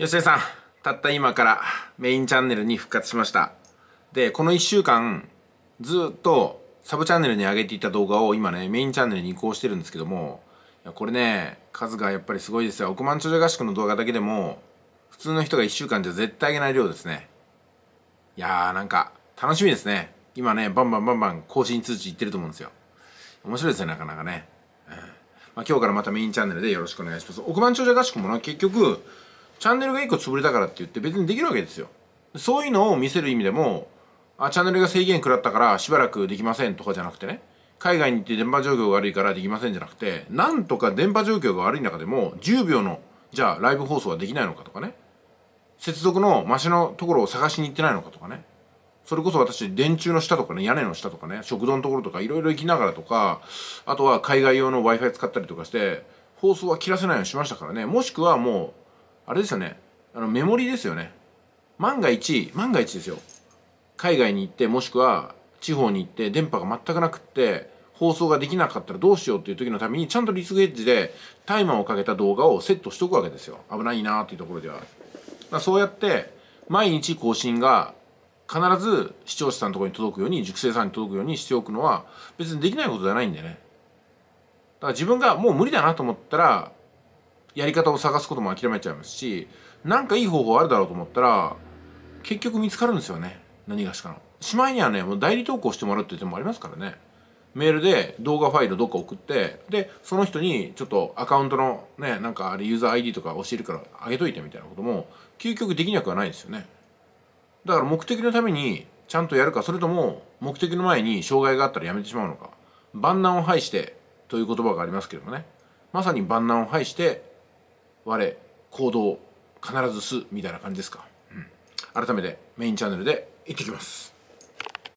吉江さんたった今からメインチャンネルに復活しましたでこの1週間ずっとサブチャンネルに上げていた動画を今ねメインチャンネルに移行してるんですけどもこれね数がやっぱりすごいですよ億万長者合宿の動画だけでも普通の人が1週間じゃ絶対上げない量ですねいやーなんか楽しみですね今ねバンバンバンバン更新通知いってると思うんですよ面白いですねなかなかね、うんまあ、今日からまたメインチャンネルでよろしくお願いします億万長者合宿もな結局チャンネルが1個潰れたからって言って別にできるわけですよそういうのを見せる意味でもあチャンネルが制限食らったからしばらくできませんとかじゃなくてね海外に行って電波状況が悪いからできませんじゃなくてなんとか電波状況が悪い中でも10秒のじゃあライブ放送はできないのかとかね接続のマシのところを探しに行ってないのかとかねそれこそ私電柱の下とかね屋根の下とかね食堂のところとかいろいろ行きながらとかあとは海外用の w i f i 使ったりとかして放送は切らせないようにしましたからねもしくはもうあれですよねあのメモリですよね万が一万が一ですよ海外に行ってもしくは地方に行って電波が全くなくって放送ができなかったらどうしようっていう時のためにちゃんとリスクエッジでタイマーをかけた動画をセットしとくわけですよ危ないなーっていうところではそうやって毎日更新が必ず視聴者さんのところに届くように熟成さんに届くようにしておくのは別にできないことじゃないんでねだから自分がもう無理だなと思ったらやり方を探すことも諦めちゃいますし何かいい方法あるだろうと思ったら結局見つかるんですよね何がしかの。しまいにはねもう代理投稿してもらうって手もありますからねメールで動画ファイルどっか送ってでその人にちょっとアカウントのねなんかあれユーザー ID とか教えるからあげといてみたいなことも究極できなくはないですよねだから目的のためにちゃんとやるかそれとも目的の前に障害があったらやめてしまうのか万難を排してという言葉がありますけどもねまさに万難を排して我行動必ずすみたいな感じですか、うん、改めてメインチャンネルで行ってきます